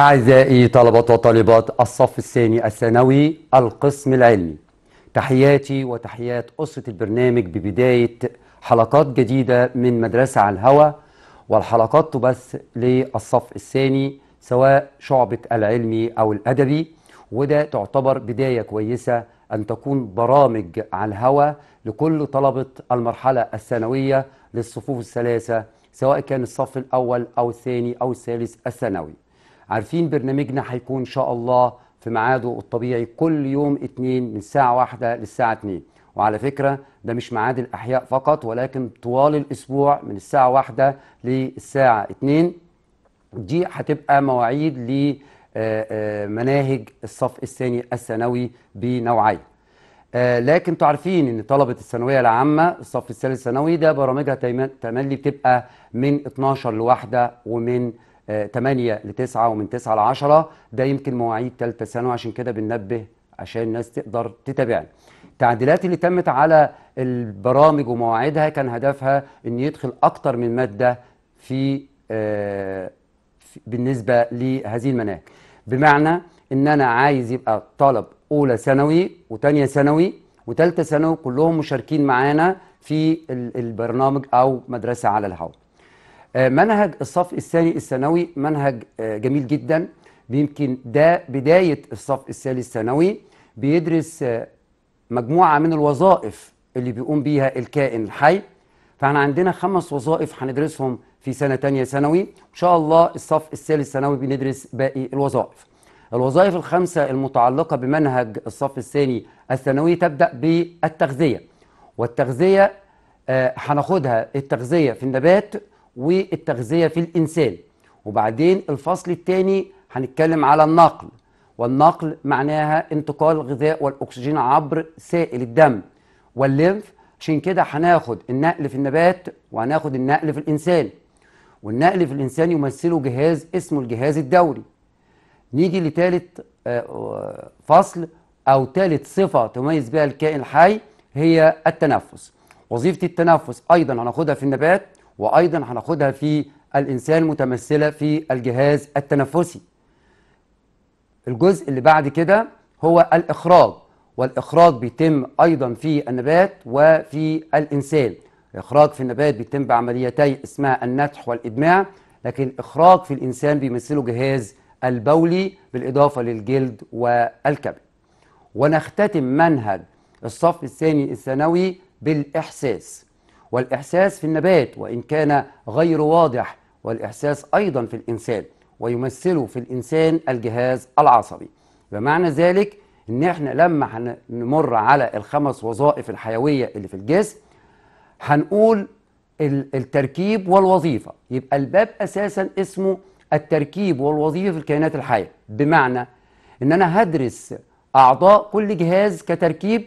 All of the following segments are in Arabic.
أعزائي طلبة وطالبات الصف الثاني الثانوي القسم العلمي تحياتي وتحيات أسرة البرنامج ببداية حلقات جديدة من مدرسة على الهوى والحلقات تبث للصف الثاني سواء شعبة العلمي أو الأدبي وده تعتبر بداية كويسة أن تكون برامج على الهوى لكل طلبة المرحلة الثانوية للصفوف الثلاثة سواء كان الصف الأول أو الثاني أو الثالث الثانوي عارفين برنامجنا هيكون ان شاء الله في ميعاده الطبيعي كل يوم اثنين من الساعه واحدة للساعه 2 وعلى فكرة ده مش ميعاد الأحياء فقط ولكن طوال الأسبوع من الساعة واحدة للساعة 2 دي هتبقى مواعيد لمناهج آه، آه، الصف الثاني الثانوي بنوعين آه، لكن تعرفين ان طلبه الثانويه العامه الصف الثالث الثانوي ده برامجها تملي بتبقى من 12 لواحده ومن 8 ل 9 ومن 9 ل 10 ده يمكن مواعيد ثالثه ثانوي عشان كده بننبه عشان الناس تقدر تتابعنا. التعديلات اللي تمت على البرامج ومواعيدها كان هدفها ان يدخل اكتر من ماده في آه، بالنسبه لهذه المناهج. بمعنى ان انا عايز يبقى طالب اولى ثانوي وثانيه ثانوي وثالثه ثانوي كلهم مشاركين معانا في البرنامج او مدرسه على الهواء. آه، منهج الصف الثاني الثانوي منهج آه، جميل جدا يمكن ده بداية الصف الثالث ثانوي بيدرس آه، مجموعة من الوظائف اللي بيقوم بيها الكائن الحي فاحنا عندنا خمس وظائف هندرسهم في سنة تانية ثانوي إن شاء الله الصف الثالث ثانوي بندرس باقي الوظائف الوظائف الخمسة المتعلقة بمنهج الصف الثاني الثانوي تبدأ بالتغذية والتغذية هناخدها التغذية في النبات والتغذية في الإنسان وبعدين الفصل الثاني هنتكلم على النقل والنقل معناها انتقال الغذاء والأكسجين عبر سائل الدم والليمف عشان كده هناخد النقل في النبات وهناخد النقل في الإنسان والنقل في الإنسان يمثله جهاز اسمه الجهاز الدوري نيجي لثالث آه، آه، فصل أو ثالث صفة تميز بها الكائن الحي هي التنفس وظيفة التنفس أيضا هناخدها في النبات وايضا هناخدها في الانسان متمثله في الجهاز التنفسي الجزء اللي بعد كده هو الاخراج والاخراج بيتم ايضا في النبات وفي الانسان الاخراج في النبات بيتم بعمليتي اسمها النتح والادماع لكن الاخراج في الانسان بيمثله جهاز البولي بالاضافه للجلد والكبد ونختتم منهج الصف الثاني الثانوي بالاحساس والإحساس في النبات وإن كان غير واضح والإحساس أيضا في الإنسان ويمثله في الإنسان الجهاز العصبي بمعنى ذلك إن إحنا لما هنمر على الخمس وظائف الحيوية اللي في الجسم هنقول التركيب والوظيفة يبقى الباب أساسا اسمه التركيب والوظيفة في الكائنات الحية بمعنى إن أنا هدرس أعضاء كل جهاز كتركيب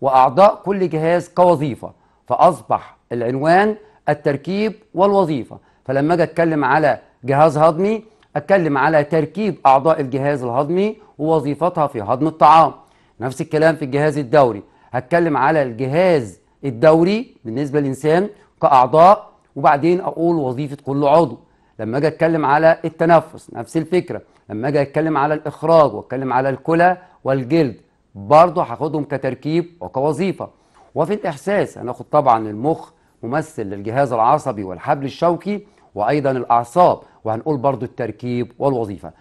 وأعضاء كل جهاز كوظيفة فأصبح العنوان التركيب والوظيفة فلما أجي أتكلم على جهاز هضمي أتكلم على تركيب أعضاء الجهاز الهضمي ووظيفتها في هضم الطعام نفس الكلام في الجهاز الدوري هتكلم على الجهاز الدوري بالنسبة للإنسان كأعضاء وبعدين أقول وظيفة كل عضو لما أجي أتكلم على التنفس نفس الفكرة لما أجي أتكلم على الإخراج وأتكلم على الكلى والجلد برضه هاخدهم كتركيب وكوظيفة وفي الإحساس هناخد طبعا المخ ممثل للجهاز العصبي والحبل الشوكي وأيضا الأعصاب وهنقول برضو التركيب والوظيفة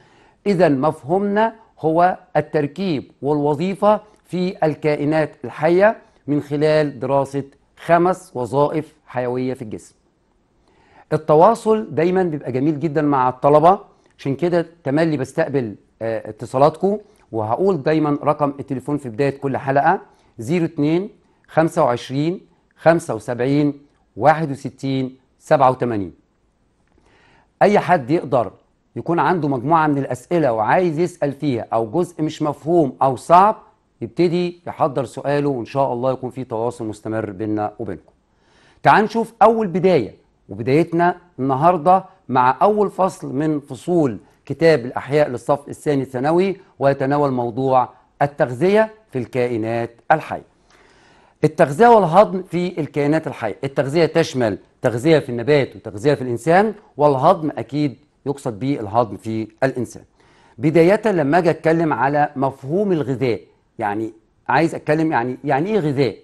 إذا مفهومنا هو التركيب والوظيفة في الكائنات الحية من خلال دراسة خمس وظائف حيوية في الجسم التواصل دايما بيبقى جميل جدا مع الطلبة عشان كده تملي بستقبل آه، اتصالاتكم وهقول دايما رقم التليفون في بداية كل حلقة 02 25 75 61 87 أي حد يقدر يكون عنده مجموعة من الأسئلة وعايز يسأل فيها أو جزء مش مفهوم أو صعب يبتدي يحضر سؤاله وإن شاء الله يكون في تواصل مستمر بيننا وبينكم تعال نشوف أول بداية وبدايتنا النهاردة مع أول فصل من فصول كتاب الأحياء للصف الثاني الثانوي ويتناول موضوع التغذية في الكائنات الحية التغذية والهضم في الكائنات الحية التغذية تشمل تغذية في النبات وتغذية في الإنسان والهضم أكيد يقصد به الهضم في الإنسان بداية لما أجي أتكلم على مفهوم الغذاء يعني عايز أتكلم يعني يعني إيه غذاء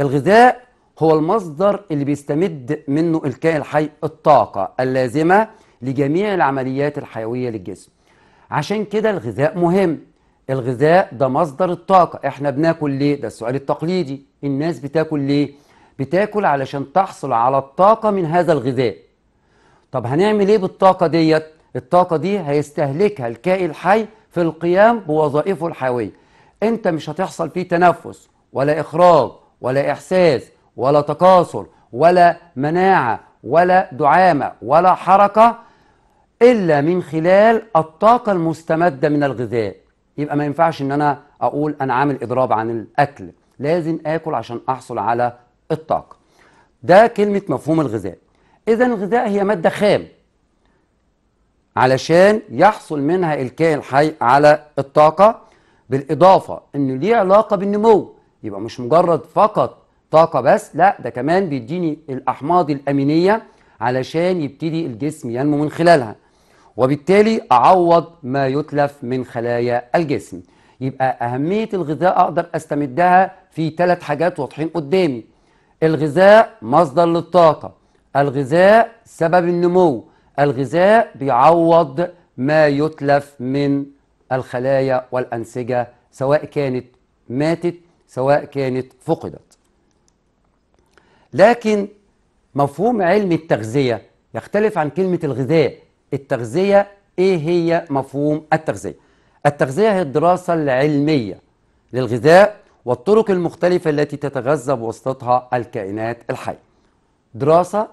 الغذاء هو المصدر اللي بيستمد منه الكائن الحي الطاقة اللازمة لجميع العمليات الحيوية للجسم عشان كده الغذاء مهم الغذاء ده مصدر الطاقة احنا بناكل ليه؟ ده السؤال التقليدي الناس بتاكل ليه؟ بتاكل علشان تحصل على الطاقة من هذا الغذاء طب هنعمل ايه بالطاقة ديت؟ الطاقة دي هيستهلكها الكائن الحي في القيام بوظائفه الحيوية انت مش هتحصل فيه تنفس ولا إخراج ولا إحساس ولا تكاثر ولا مناعة ولا دعامة ولا حركة إلا من خلال الطاقة المستمدة من الغذاء يبقى ما ينفعش ان انا اقول انا عامل اضراب عن الاكل لازم اكل عشان احصل على الطاقه ده كلمه مفهوم الغذاء اذا الغذاء هي ماده خام علشان يحصل منها الكائن الحي على الطاقه بالاضافه انه ليه علاقه بالنمو يبقى مش مجرد فقط طاقه بس لا ده كمان بيديني الاحماض الامينيه علشان يبتدي الجسم ينمو من خلالها وبالتالي أعوض ما يتلف من خلايا الجسم يبقى أهمية الغذاء أقدر أستمدها في ثلاث حاجات واضحين قدامي الغذاء مصدر للطاقة الغذاء سبب النمو الغذاء بيعوض ما يتلف من الخلايا والأنسجة سواء كانت ماتت سواء كانت فقدت لكن مفهوم علم التغذية يختلف عن كلمة الغذاء التغذية إيه هي مفهوم التغذية التغذية هي الدراسة العلمية للغذاء والطرق المختلفة التي تتغذى بواسطتها الكائنات الحية دراسة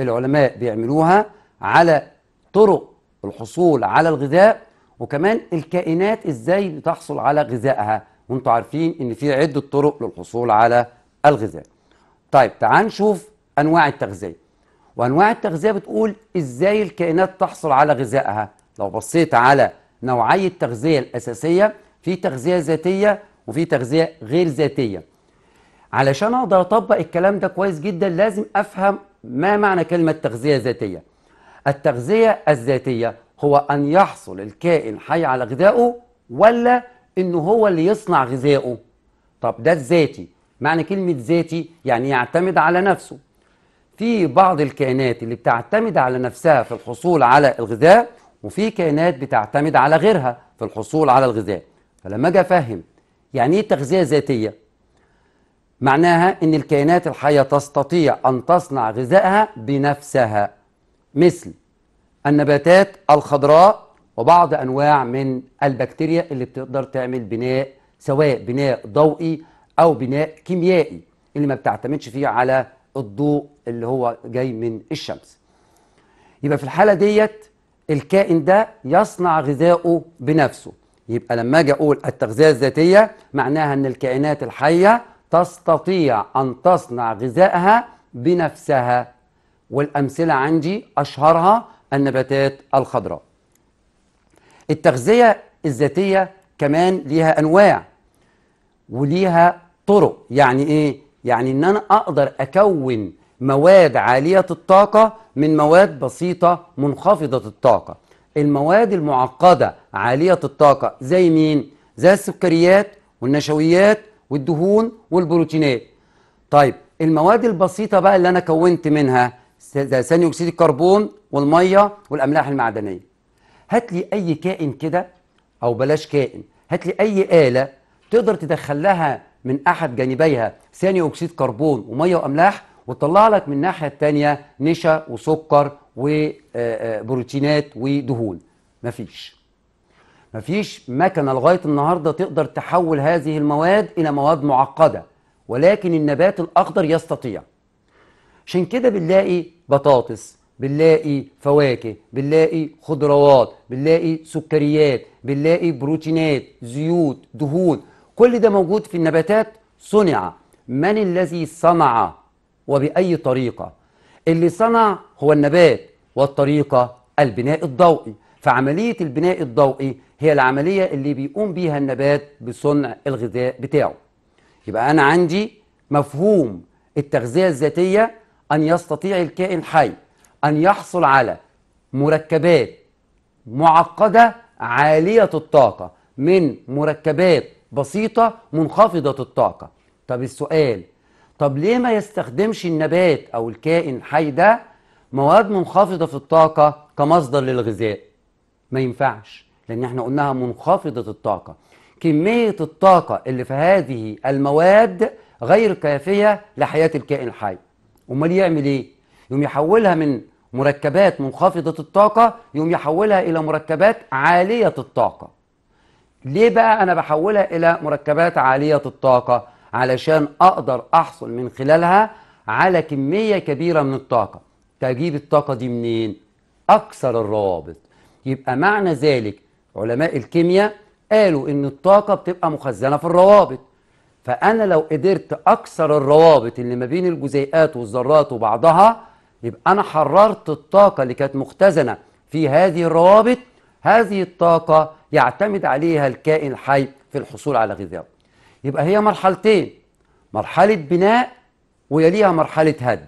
العلماء بيعملوها على طرق الحصول على الغذاء وكمان الكائنات ازاي بتحصل على غذائها وانتم عارفين ان في عده طرق للحصول على الغذاء طيب تعال نشوف انواع التغذيه وأنواع التغذية بتقول إزاي الكائنات تحصل على غذائها لو بصيت على نوعي التغذية الأساسية في تغذية ذاتية وفي تغذية غير ذاتية علشان أقدر أطبق الكلام ده كويس جدا لازم أفهم ما معنى كلمة تغذية ذاتية التغذية الذاتية هو أن يحصل الكائن حي على غذائه ولا إنه هو اللي يصنع غذائه طب ده الذاتي معنى كلمة ذاتي يعني يعتمد على نفسه في بعض الكائنات اللي بتعتمد على نفسها في الحصول على الغذاء وفي كائنات بتعتمد على غيرها في الحصول على الغذاء فلما اجي افهم يعني ايه تغذيه ذاتيه معناها ان الكائنات الحيه تستطيع ان تصنع غذائها بنفسها مثل النباتات الخضراء وبعض انواع من البكتيريا اللي بتقدر تعمل بناء سواء بناء ضوئي او بناء كيميائي اللي ما بتعتمدش فيه على الضوء اللي هو جاي من الشمس يبقى في الحالة ديت الكائن ده يصنع غذائه بنفسه يبقى لما اجي اقول التغذية الذاتية معناها ان الكائنات الحية تستطيع ان تصنع غذائها بنفسها والامثلة عندي اشهرها النباتات الخضراء التغذية الذاتية كمان ليها انواع وليها طرق يعني ايه يعني ان انا اقدر اكون مواد عالية الطاقة من مواد بسيطة منخفضة الطاقة المواد المعقدة عالية الطاقة زي مين؟ زي السكريات والنشويات والدهون والبروتينات طيب المواد البسيطة بقى اللي أنا كونت منها زي ثاني أكسيد الكربون والمية والأملاح المعدنية هات لي أي كائن كده أو بلاش كائن هات لي أي آلة تقدر تدخل لها من أحد جانبيها ثاني أكسيد كربون ومية وأملاح وتطلع لك من الناحيه الثانيه نشا وسكر وبروتينات آه، آه، ودهون مفيش مفيش مكنه لغايه النهارده تقدر تحول هذه المواد الى مواد معقده ولكن النبات الاخضر يستطيع عشان كده بنلاقي بطاطس بنلاقي فواكه بنلاقي خضروات بنلاقي سكريات بنلاقي بروتينات زيوت دهون كل ده موجود في النباتات صنع من الذي صنع وبأي طريقة اللي صنع هو النبات والطريقة البناء الضوئي فعملية البناء الضوئي هي العملية اللي بيقوم بيها النبات بصنع الغذاء بتاعه يبقى أنا عندي مفهوم التغذية الذاتية أن يستطيع الكائن الحي أن يحصل على مركبات معقدة عالية الطاقة من مركبات بسيطة منخفضة الطاقة طب السؤال طب ليه ما يستخدمش النبات أو الكائن الحي ده مواد منخفضة في الطاقة كمصدر للغذاء ما ينفعش لأن احنا قلناها منخفضة الطاقة كمية الطاقة اللي في هذه المواد غير كافية لحياة الكائن الحي أمال يعمل إيه؟ يقوم يحولها من مركبات منخفضة الطاقة يقوم يحولها إلى مركبات عالية الطاقة ليه بقى أنا بحولها إلى مركبات عالية الطاقة؟ علشان اقدر احصل من خلالها على كميه كبيره من الطاقه تجيب الطاقه دي منين اكثر الروابط يبقى معنى ذلك علماء الكيمياء قالوا ان الطاقه بتبقى مخزنه في الروابط فانا لو قدرت اكثر الروابط اللي ما بين الجزيئات والذرات وبعضها يبقى انا حررت الطاقه اللي كانت مختزنه في هذه الروابط هذه الطاقه يعتمد عليها الكائن الحي في الحصول على غذائه يبقى هي مرحلتين مرحلة بناء ويليها مرحلة هدم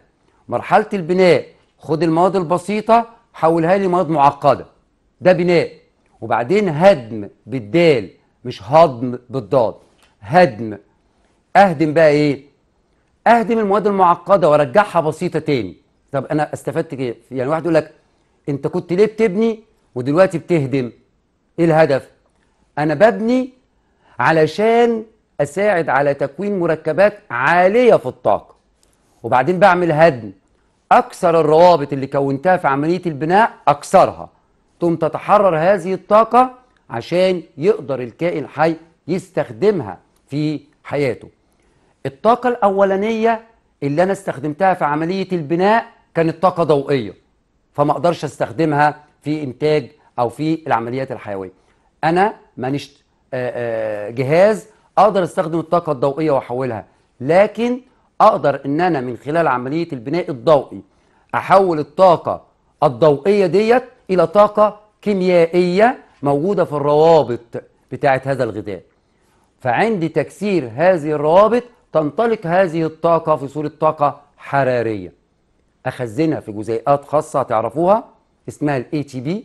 مرحلة البناء خد المواد البسيطة حولها لي مواد معقدة ده بناء وبعدين هدم بالدال مش هضم بالضاد هدم اهدم بقى ايه اهدم المواد المعقده وارجعها بسيطه تاني طب انا استفدت كيف يعني واحد يقول لك انت كنت ليه بتبني ودلوقتي بتهدم ايه الهدف انا ببني علشان أساعد على تكوين مركبات عالية في الطاقة وبعدين بعمل هدم أكسر الروابط اللي كونتها في عملية البناء أكسرها ثم تتحرر هذه الطاقة عشان يقدر الكائن الحي يستخدمها في حياته الطاقة الأولانية اللي أنا استخدمتها في عملية البناء كانت طاقة ضوئية فما أقدرش أستخدمها في إنتاج أو في العمليات الحيوية أنا مانيش آه، آه، جهاز اقدر استخدم الطاقه الضوئيه واحولها لكن اقدر ان انا من خلال عمليه البناء الضوئي احول الطاقه الضوئيه ديت الى طاقه كيميائيه موجوده في الروابط بتاعه هذا الغذاء فعند تكسير هذه الروابط تنطلق هذه الطاقه في صوره طاقه حراريه اخزنها في جزيئات خاصه تعرفوها اسمها الاي تي بي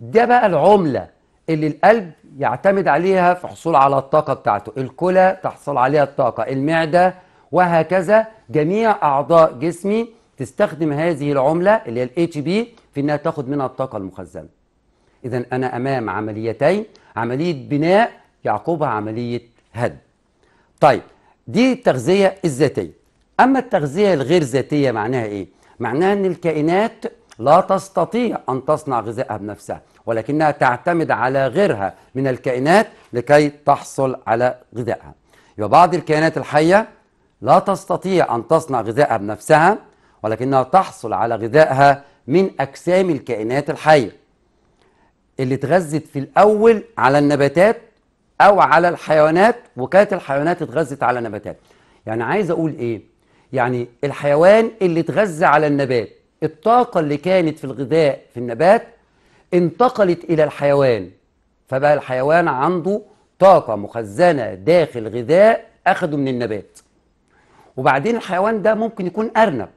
ده بقى العمله اللي القلب يعتمد عليها في حصول على الطاقة بتاعته الكلى تحصل عليها الطاقة المعدة وهكذا جميع أعضاء جسمي تستخدم هذه العملة اللي هي الـ HB في إنها تاخد منها الطاقة المخزنة إذا أنا أمام عمليتين عملية بناء يعقبها عملية هدم طيب دي التغذية الذاتية أما التغذية الغير ذاتية معناها إيه؟ معناها إن الكائنات لا تستطيع أن تصنع غذائها بنفسها ولكنها تعتمد على غيرها من الكائنات لكي تحصل على غذائها يبقى بعض الكائنات الحية لا تستطيع أن تصنع غذائها بنفسها ولكنها تحصل على غذائها من أجسام الكائنات الحية اللي اتغذت في الأول على النباتات أو على الحيوانات وكانت الحيوانات اتغذت على نباتات يعني عايز أقول إيه؟ يعني الحيوان اللي اتغذى على النبات الطاقة اللي كانت في الغذاء في النبات انتقلت إلى الحيوان فبقى الحيوان عنده طاقة مخزنة داخل غذاء أخده من النبات وبعدين الحيوان ده ممكن يكون أرنب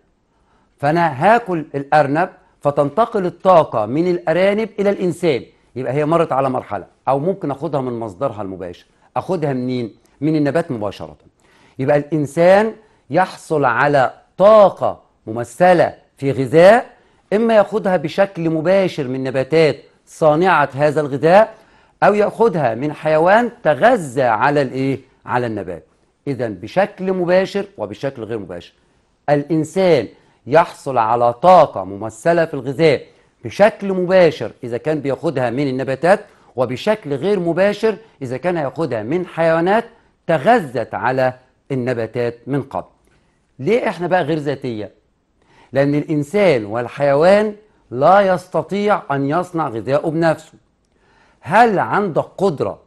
فأنا هاكل الأرنب فتنتقل الطاقة من الأرانب إلى الإنسان يبقى هي مرت على مرحلة أو ممكن أخدها من مصدرها المباشر أخدها منين؟ من النبات مباشرة يبقى الإنسان يحصل على طاقة ممثلة في غذاء إما يأخذها بشكل مباشر من نباتات صانعة هذا الغذاء أو يأخذها من حيوان تغذى على الإيه؟ على النبات إذا بشكل مباشر وبشكل غير مباشر الإنسان يحصل على طاقة ممثلة في الغذاء بشكل مباشر إذا كان بياخدها من النباتات وبشكل غير مباشر إذا كان ياخدها من حيوانات تغذت على النباتات من قبل ليه إحنا بقى غير ذاتية؟ لأن الإنسان والحيوان لا يستطيع أن يصنع غذائه بنفسه هل عندك قدرة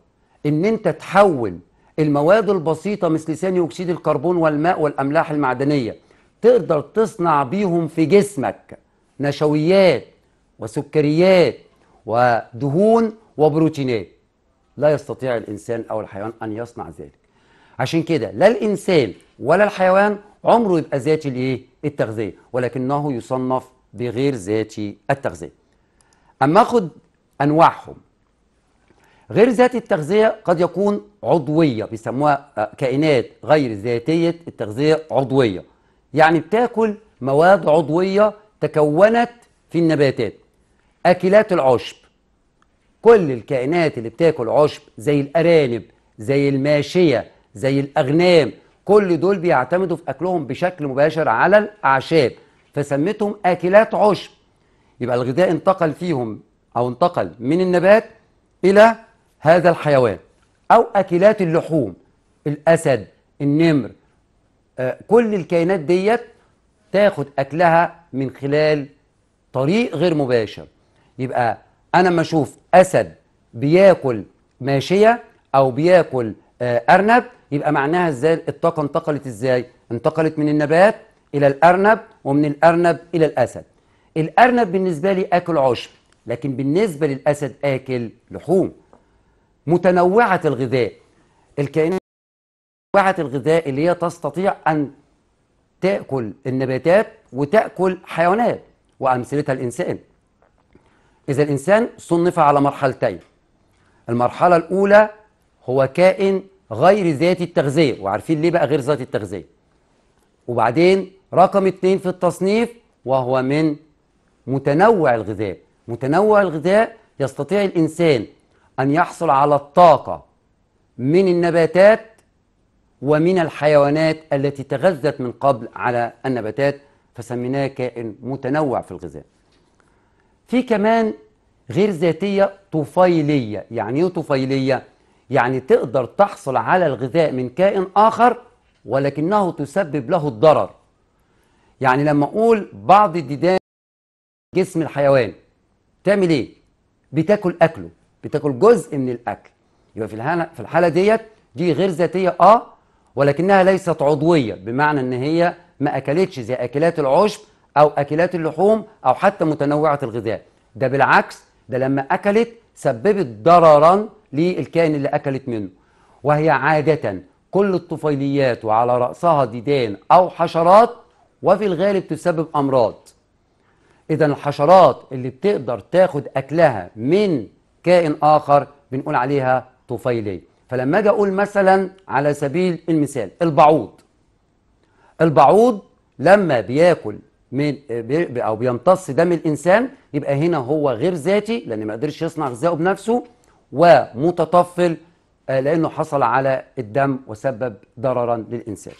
أن أنت تحول المواد البسيطة مثل ثاني أكسيد الكربون والماء والأملاح المعدنية تقدر تصنع بيهم في جسمك نشويات وسكريات ودهون وبروتينات لا يستطيع الإنسان أو الحيوان أن يصنع ذلك عشان كده لا الإنسان ولا الحيوان عمره يبقى ذاتي الإيه؟ التغذية ولكنه يصنف بغير ذاتي التغذية أما أخذ أنواعهم غير ذاتي التغذية قد يكون عضوية بيسموها آه، كائنات غير ذاتية التغذية عضوية يعني بتاكل مواد عضوية تكونت في النباتات أكلات العشب كل الكائنات اللي بتاكل عشب زي الأرانب زي الماشية زي الأغنام كل دول بيعتمدوا في اكلهم بشكل مباشر على الاعشاب فسميتهم اكلات عشب يبقى الغذاء انتقل فيهم او انتقل من النبات الى هذا الحيوان او اكلات اللحوم الاسد النمر آه، كل الكائنات ديت تاخد اكلها من خلال طريق غير مباشر يبقى انا لما اشوف اسد بياكل ماشيه او بياكل آه، ارنب يبقى معناها ازاي الطاقه انتقلت ازاي انتقلت من النبات الى الارنب ومن الارنب الى الاسد الارنب بالنسبه لي اكل عشب لكن بالنسبه للاسد اكل لحوم متنوعه الغذاء الكائنات متنوعه الغذاء اللي هي تستطيع ان تاكل النباتات وتاكل حيوانات وامثلتها الانسان اذا الانسان صنف على مرحلتين المرحله الاولى هو كائن غير ذات التغذية وعارفين ليه بقى غير ذات التغذية وبعدين رقم اثنين في التصنيف وهو من متنوع الغذاء متنوع الغذاء يستطيع الإنسان أن يحصل على الطاقة من النباتات ومن الحيوانات التي تغذت من قبل على النباتات فسميناه كائن متنوع في الغذاء في كمان غير ذاتية طفيلية يعني ايه طفيلية؟ يعني تقدر تحصل على الغذاء من كائن آخر ولكنه تسبب له الضرر يعني لما أقول بعض الديدان جسم الحيوان تعمل إيه؟ بتاكل أكله بتاكل جزء من الأكل يبقى في, في الحالة ديت دي غير ذاتية آه ولكنها ليست عضوية بمعنى إن هي ما أكلتش زي أكلات العشب أو أكلات اللحوم أو حتى متنوعة الغذاء ده بالعكس ده لما أكلت سببت ضررا للكائن اللي أكلت منه وهي عادة كل الطفيليات وعلى رأسها ديدان أو حشرات وفي الغالب تسبب أمراض إذا الحشرات اللي بتقدر تاخد أكلها من كائن آخر بنقول عليها طفيلية فلما أجي أقول مثلا على سبيل المثال البعوض البعوض لما بياكل من او بيمتص دم الانسان يبقى هنا هو غير ذاتي لان ما قدرش يصنع غذائه بنفسه ومتطفل آه، لأنه حصل على الدم وسبب ضررا للإنسان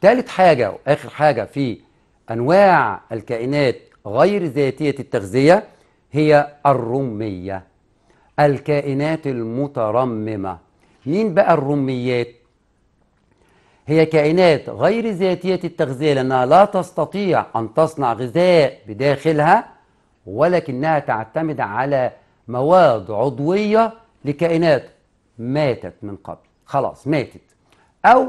ثالث حاجة وآخر حاجة في أنواع الكائنات غير ذاتية التغذية هي الرمية الكائنات المترممة مين بقى الرميات؟ هي كائنات غير ذاتية التغذية لأنها لا تستطيع أن تصنع غذاء بداخلها ولكنها تعتمد على مواد عضوية لكائنات ماتت من قبل خلاص ماتت أو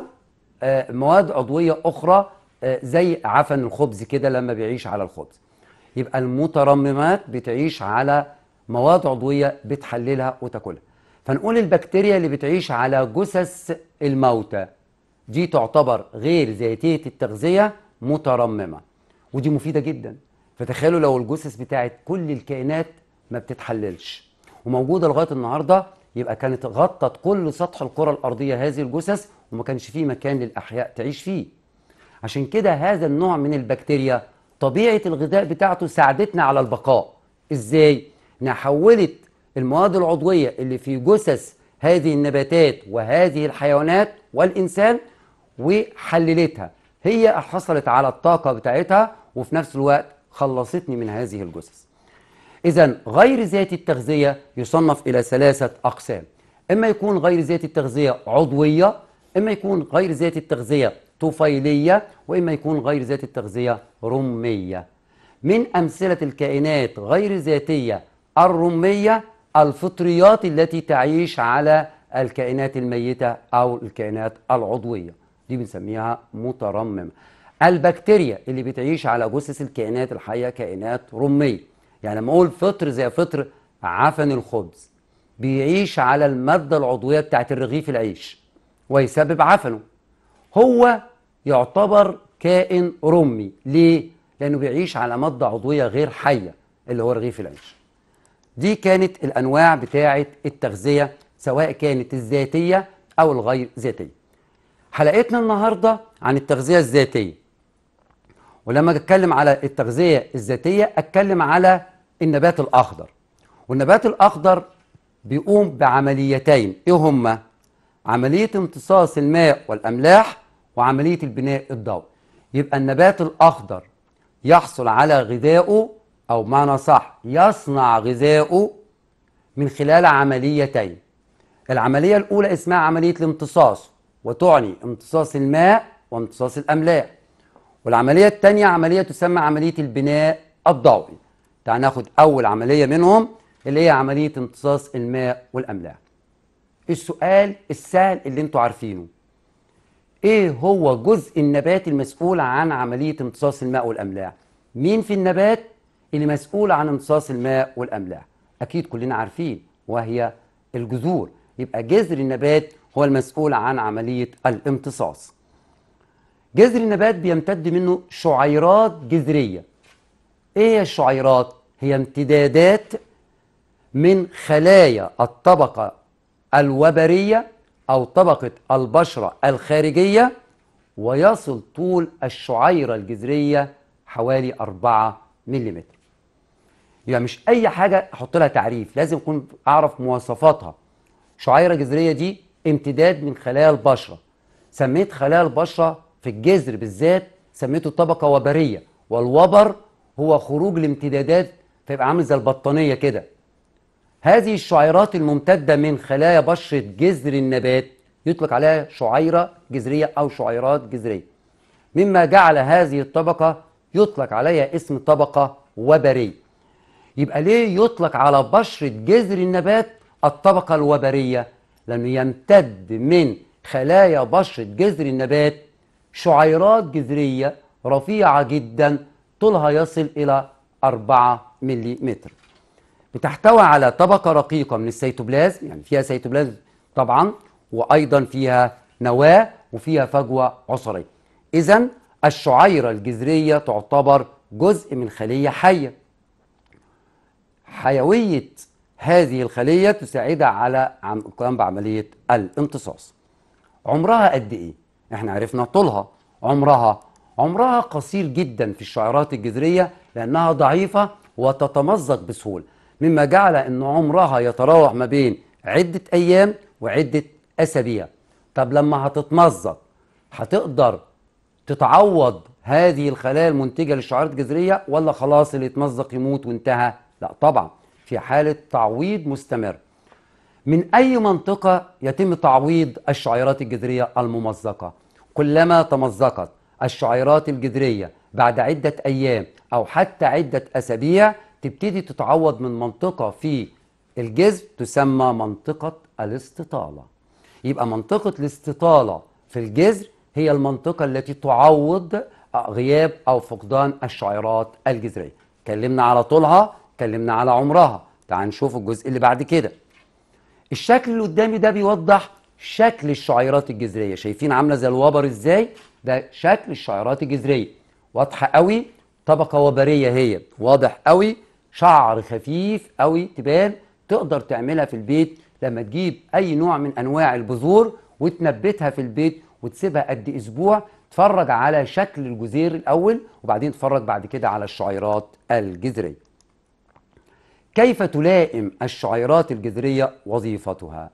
آه، مواد عضوية أخرى آه، زي عفن الخبز كده لما بيعيش على الخبز يبقى المترممات بتعيش على مواد عضوية بتحللها وتاكلها فنقول البكتيريا اللي بتعيش على جثث الموتى دي تعتبر غير ذاتية التغذية مترممة ودي مفيدة جدا فتخيلوا لو الجثث بتاعت كل الكائنات ما بتتحللش وموجوده لغايه النهارده يبقى كانت غطت كل سطح الكره الارضيه هذه الجثث وما كانش فيه مكان للاحياء تعيش فيه عشان كده هذا النوع من البكتيريا طبيعه الغذاء بتاعته ساعدتنا على البقاء ازاي انها حولت المواد العضويه اللي في جثث هذه النباتات وهذه الحيوانات والانسان وحللتها هي حصلت على الطاقه بتاعتها وفي نفس الوقت خلصتني من هذه الجثث إذا غير ذاتي التغذية يصنف إلى ثلاثة أقسام إما يكون غير ذاتي التغذية عضوية إما يكون غير ذاتي التغذية طفيلية وإما يكون غير ذاتي التغذية رمية من أمثلة الكائنات غير ذاتية الرمية الفطريات التي تعيش على الكائنات الميتة أو الكائنات العضوية دي بنسميها مترممة البكتيريا اللي بتعيش على جثث الكائنات الحية كائنات رمية يعني لما اقول فطر زي فطر عفن الخبز بيعيش على الماده العضويه بتاعت الرغيف العيش ويسبب عفنه هو يعتبر كائن رمي ليه لانه بيعيش على ماده عضويه غير حيه اللي هو رغيف العيش دي كانت الانواع بتاعه التغذيه سواء كانت الذاتيه او الغير ذاتيه حلقتنا النهارده عن التغذيه الذاتيه ولما اتكلم على التغذيه الذاتيه اتكلم على النبات الأخضر والنبات الأخضر بيقوم بعمليتين إيه هما؟ عملية امتصاص الماء والأملاح وعملية البناء الضوئي يبقى النبات الأخضر يحصل على غذائه أو معنى صح يصنع غذائه من خلال عمليتين العملية الأولى اسمها عملية الامتصاص وتعني امتصاص الماء وامتصاص الأملاح والعملية الثانية عملية تسمى عملية البناء الضوئي تعال ناخد أول عملية منهم اللي هي عملية امتصاص الماء والأملاح السؤال السهل اللي انتوا عارفينه ايه هو جزء النبات المسؤول عن عملية امتصاص الماء والأملاح مين في النبات اللي مسؤول عن امتصاص الماء والأملاح أكيد كلنا عارفين وهي الجذور يبقى جذر النبات هو المسؤول عن عملية الامتصاص جذر النبات بيمتد منه شعيرات جذرية إيه هي الشعيرات؟ هي امتدادات من خلايا الطبقة الوبرية أو طبقة البشرة الخارجية ويصل طول الشعيرة الجذرية حوالي 4 ملم يبقى مش أي حاجة أحط لها تعريف لازم أكون أعرف مواصفاتها شعيرة جذرية دي امتداد من خلايا البشرة سميت خلايا البشرة في الجذر بالذات سميته طبقة وبرية والوبر هو خروج الامتدادات فيبقى عامل زي البطانيه كده هذه الشعيرات الممتده من خلايا بشره جذر النبات يطلق عليها شعيره جذريه او شعيرات جذريه مما جعل هذه الطبقه يطلق عليها اسم طبقه وبريه يبقى ليه يطلق على بشره جذر النبات الطبقه الوبريه لانه يمتد من خلايا بشره جذر النبات شعيرات جذريه رفيعه جدا طولها يصل إلى 4 ملم بتحتوي على طبقة رقيقة من السيتوبلازم يعني فيها سيتوبلازم طبعا وأيضا فيها نواة وفيها فجوة عصرية إذا الشعيرة الجذرية تعتبر جزء من خلية حية حيوية هذه الخلية تساعدها على القيام بعملية الامتصاص عمرها قد إيه؟ إحنا عرفنا طولها عمرها عمرها قصير جدا في الشعيرات الجذرية لأنها ضعيفة وتتمزق بسهولة مما جعل أن عمرها يتراوح ما بين عدة أيام وعدة أسابيع طب لما هتتمزق هتقدر تتعوض هذه الخلايا المنتجة للشعيرات الجذرية ولا خلاص اللي يتمزق يموت وانتهى لا طبعا في حالة تعويض مستمر من أي منطقة يتم تعويض الشعيرات الجذرية الممزقة كلما تمزقت الشعيرات الجذرية بعد عدة أيام أو حتى عدة أسابيع تبتدي تتعوض من منطقة في الجذر تسمى منطقة الاستطالة يبقى منطقة الاستطالة في الجذر هي المنطقة التي تعوض غياب أو فقدان الشعيرات الجذرية اتكلمنا على طولها اتكلمنا على عمرها تعال نشوف الجزء اللي بعد كده الشكل اللي قدامي ده بيوضح شكل الشعيرات الجذريه شايفين عامله زي الوبر ازاي ده شكل الشعيرات الجذريه واضحه قوي طبقه وبريه هي واضح قوي شعر خفيف قوي تبان تقدر تعملها في البيت لما تجيب اي نوع من انواع البذور وتنبتها في البيت وتسيبها قد اسبوع تفرج على شكل الجزير الاول وبعدين تفرج بعد كده على الشعيرات الجذريه كيف تلائم الشعيرات الجذريه وظيفتها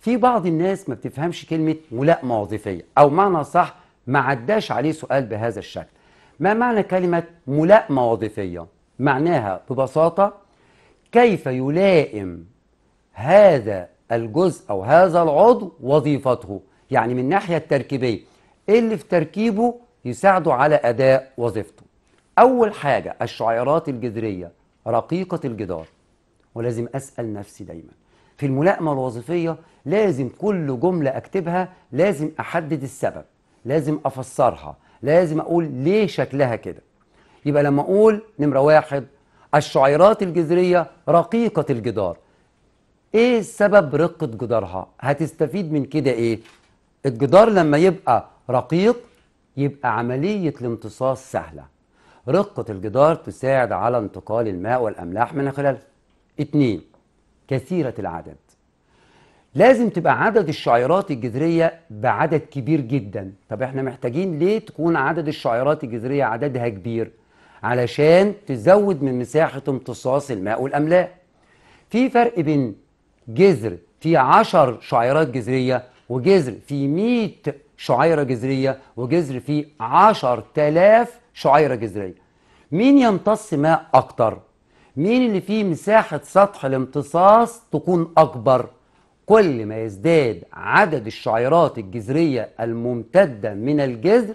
في بعض الناس ما بتفهمش كلمه ملائمه وظيفيه او معنى صح ما عداش عليه سؤال بهذا الشكل ما معنى كلمة ملائمة وظيفية؟ معناها ببساطة كيف يلائم هذا الجزء أو هذا العضو وظيفته يعني من الناحية التركيبية إيه اللي في تركيبه يساعده على أداء وظيفته أول حاجة الشعيرات الجذرية رقيقة الجدار ولازم أسأل نفسي دايما في الملائمة الوظيفية لازم كل جملة أكتبها لازم أحدد السبب لازم افسرها لازم اقول ليه شكلها كده يبقى لما اقول نمره واحد الشعيرات الجذريه رقيقه الجدار ايه سبب رقه جدارها هتستفيد من كده ايه الجدار لما يبقى رقيق يبقى عمليه الامتصاص سهله رقه الجدار تساعد على انتقال الماء والاملاح من خلالها اتنين كثيره العدد لازم تبقى عدد الشعيرات الجذريه بعدد كبير جدا طب احنا محتاجين ليه تكون عدد الشعيرات الجذريه عددها كبير علشان تزود من مساحه امتصاص الماء والاملاح في فرق بين جذر فيه 10 شعيرات جذريه وجذر فيه 100 شعيره جذريه وجذر فيه 10000 شعيره جذريه مين يمتص ماء اكتر مين اللي فيه مساحه سطح الامتصاص تكون اكبر كل ما يزداد عدد الشعيرات الجذرية الممتدة من الجذر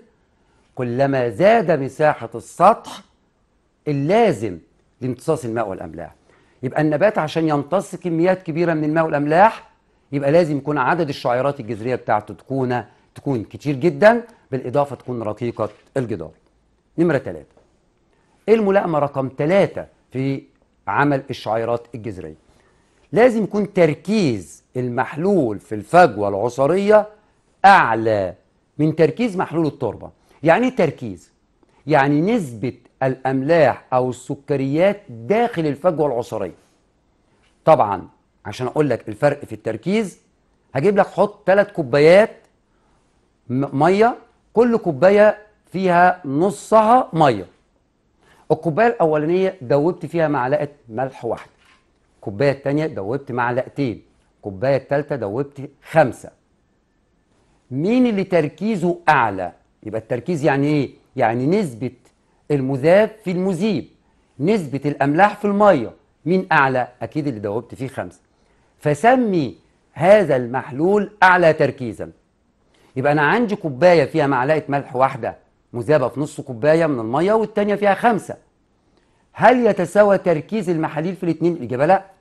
كلما زاد مساحة السطح اللازم لامتصاص الماء والأملاح يبقى النبات عشان يمتص كميات كبيرة من الماء والأملاح يبقى لازم يكون عدد الشعيرات الجذرية بتاعته تكون تكون كتير جدا بالإضافة تكون رقيقة الجدار نمرة ثلاثة إيه الملائمة رقم ثلاثة في عمل الشعيرات الجذرية لازم يكون تركيز المحلول في الفجوه العصريه اعلى من تركيز محلول التربه يعني ايه تركيز يعني نسبه الاملاح او السكريات داخل الفجوه العصريه طبعا عشان اقول لك الفرق في التركيز هجيب لك حط ثلاث كوبايات ميه كل كوبايه فيها نصها ميه الكوبايه الاولانيه دوبت فيها معلقه ملح واحده الكوبايه الثانيه دوبت معلقتين الكوبايه الثالثه دوبت خمسه مين اللي تركيزه اعلى يبقى التركيز يعني ايه يعني نسبه المذاب في المذيب نسبه الاملاح في الميه مين اعلى اكيد اللي دوبت فيه خمسه فسمي هذا المحلول اعلى تركيزا يبقى انا عندي كوبايه فيها معلقه ملح واحده مذابه في نص كوبايه من الميه والتانيه فيها خمسه هل يتساوى تركيز المحاليل في الاثنين الاجابه لا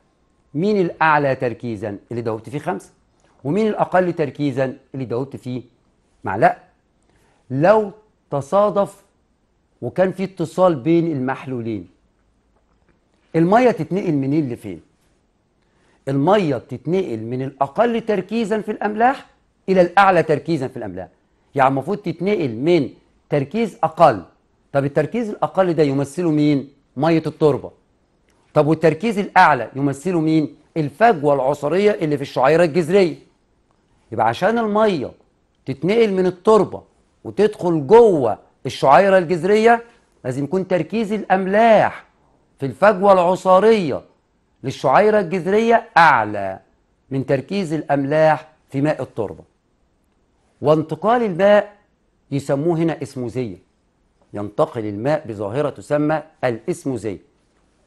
مين الأعلى تركيزا اللي دوبت فيه خمسة ومين الأقل تركيزا اللي دوبت فيه معلقة لو تصادف وكان في اتصال بين المحلولين المية تتنقل منين لفين المية تتنقل من الأقل تركيزا في الأملاح إلى الأعلى تركيزا في الأملاح يعني المفروض تتنقل من تركيز أقل طب التركيز الأقل ده يمثله مين مية التربة طب والتركيز الأعلى يمثله مين؟ الفجوة العصرية اللي في الشعيرة الجذرية يبقى عشان المية تتنقل من التربة وتدخل جوه الشعيرة الجذرية لازم يكون تركيز الأملاح في الفجوة العصارية للشعيرة الجذرية أعلى من تركيز الأملاح في ماء التربة وانتقال الماء يسموه هنا اسموزية ينتقل الماء بظاهرة تسمى الاسموزية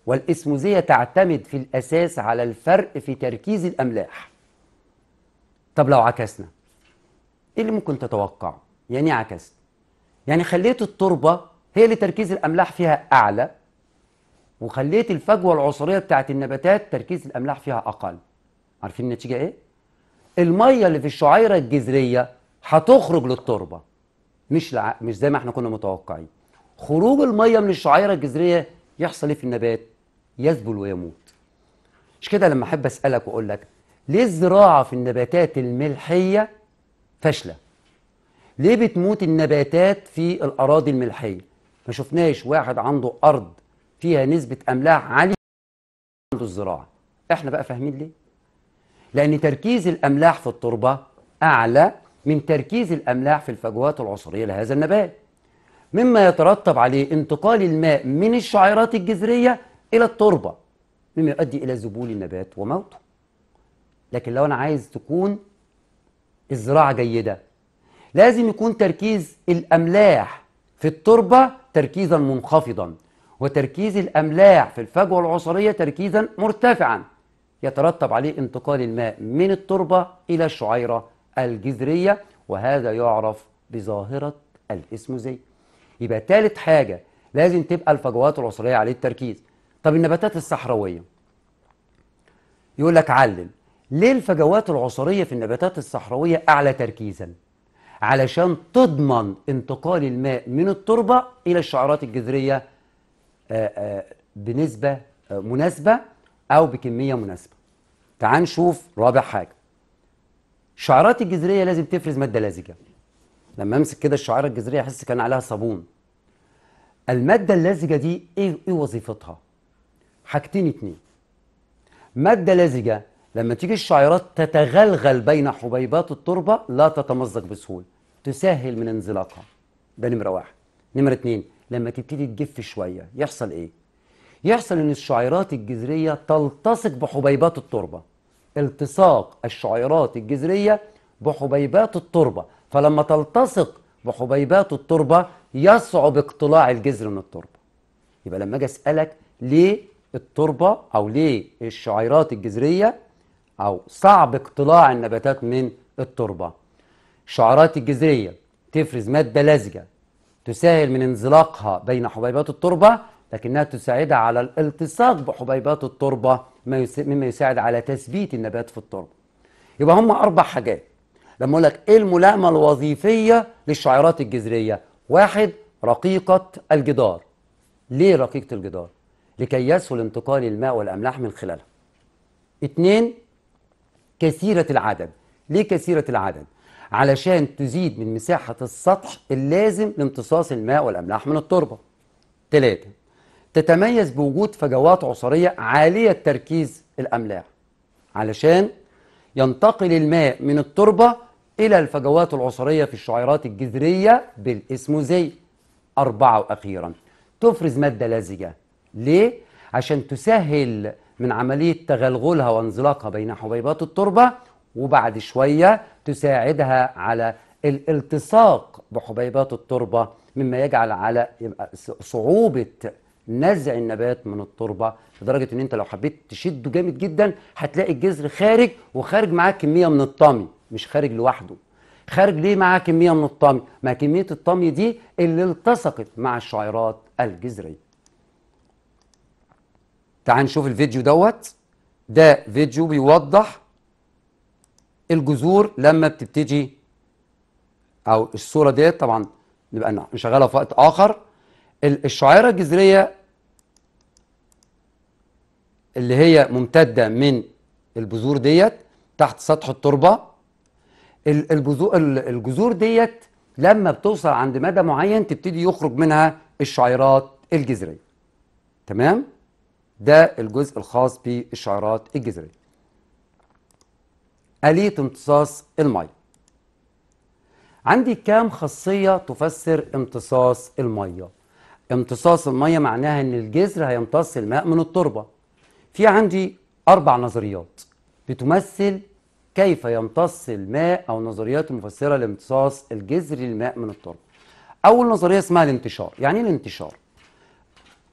والإسموزية تعتمد في الأساس على الفرق في تركيز الأملاح طب لو عكسنا إيه اللي ممكن تتوقع؟ يعني إيه عكس يعني خليت التربة هي اللي تركيز الأملاح فيها أعلى وخليت الفجوة العصرية بتاعت النباتات تركيز الأملاح فيها أقل عارفين النتيجة إيه؟ المية اللي في الشعيرة الجذرية هتخرج للتربة مش لع... مش زي ما احنا كنا متوقعين خروج المية من الشعيرة الجذرية يحصل ايه في النبات؟ يذبل ويموت مش كده لما احب اسالك واقول لك ليه الزراعه في النباتات الملحيه فاشله ليه بتموت النباتات في الاراضي الملحيه ما شفناش واحد عنده ارض فيها نسبه املاح عاليه عنده الزراعه احنا بقى فاهمين ليه لان تركيز الاملاح في التربه اعلى من تركيز الاملاح في الفجوات العصريه لهذا النبات مما يترتب عليه انتقال الماء من الشعيرات الجذريه إلى التربة مما يؤدي إلى ذبول النبات وموته لكن لو أنا عايز تكون الزراعة جيدة لازم يكون تركيز الأملاح في التربة تركيزا منخفضا وتركيز الأملاح في الفجوة العصرية تركيزا مرتفعا يترتب عليه انتقال الماء من التربة إلى الشعيرة الجذرية وهذا يعرف بظاهرة الإسموزية يبقى ثالث حاجة لازم تبقى الفجوات العصرية عليه التركيز طب النباتات الصحراوية يقول لك علم ليه الفجوات العصرية في النباتات الصحراوية أعلى تركيزا؟ علشان تضمن انتقال الماء من التربة إلى الشعرات الجذرية آه، آه، بنسبة آه، مناسبة أو بكمية مناسبة تعال نشوف رابع حاجة الشعرات الجذرية لازم تفرز مادة لزجة لما امسك كده الشعره الجذرية احس كان عليها صابون المادة اللزجة دي ايه ايه وظيفتها؟ حاجتين اتنين مادة لزجة لما تيجي الشعيرات تتغلغل بين حبيبات التربة لا تتمزق بسهولة تسهل من انزلاقها ده نمرة واحد نمرة اتنين لما تبتدي تجف شوية يحصل ايه؟ يحصل ان الشعيرات الجذرية تلتصق بحبيبات التربة التصاق الشعيرات الجذرية بحبيبات التربة فلما تلتصق بحبيبات التربة يصعب اقتلاع الجذر من التربة يبقى لما اجي اسألك ليه التربه او ليه الشعيرات الجذريه او صعب اقتلاع النباتات من التربه الشعيرات الجذريه تفرز ماده لزجه تسهل من انزلاقها بين حبيبات التربه لكنها تساعدها على الالتصاق بحبيبات التربه مما يساعد على تثبيت النبات في التربه يبقى هم اربع حاجات لما اقول لك ايه الملائمه الوظيفيه للشعيرات الجذريه واحد رقيقه الجدار ليه رقيقه الجدار لكي يسهل انتقال الماء والأملاح من خلالها اثنين كثيرة العدد ليه كثيرة العدد؟ علشان تزيد من مساحة السطح اللازم لامتصاص الماء والأملاح من التربة ثلاثة تتميز بوجود فجوات عصرية عالية تركيز الأملاح علشان ينتقل الماء من التربة إلى الفجوات العصرية في الشعيرات الجذرية بالإسموزي أربعة وأخيرا تفرز مادة لزجة ليه؟ عشان تسهل من عملية تغلغلها وانزلاقها بين حبيبات التربة وبعد شوية تساعدها على الالتصاق بحبيبات التربة مما يجعل على صعوبة نزع النبات من التربة لدرجة ان انت لو حبيت تشده جامد جدا هتلاقي الجذر خارج وخارج معاه كمية من الطمي مش خارج لوحده خارج ليه معاه كمية من الطمي ما كمية الطمي دي اللي التصقت مع الشعيرات الجذرية تعال نشوف الفيديو دوت ده فيديو بيوضح الجذور لما بتبتدي او الصوره ديت طبعا نبقى نشغلها في وقت اخر الشعيره الجذريه اللي هي ممتده من البذور ديت تحت سطح التربه البذور الجذور ديت لما بتوصل عند مدى معين تبتدي يخرج منها الشعيرات الجذريه تمام ده الجزء الخاص بالشعيرات الجذرية آلية امتصاص المية عندي كام خاصية تفسر امتصاص المية امتصاص المية معناها ان الجذر هيمتص الماء من التربة في عندي أربع نظريات بتمثل كيف يمتص الماء أو نظريات مفسرة لامتصاص الجذر للماء من التربة أول نظرية اسمها الانتشار يعني إيه الانتشار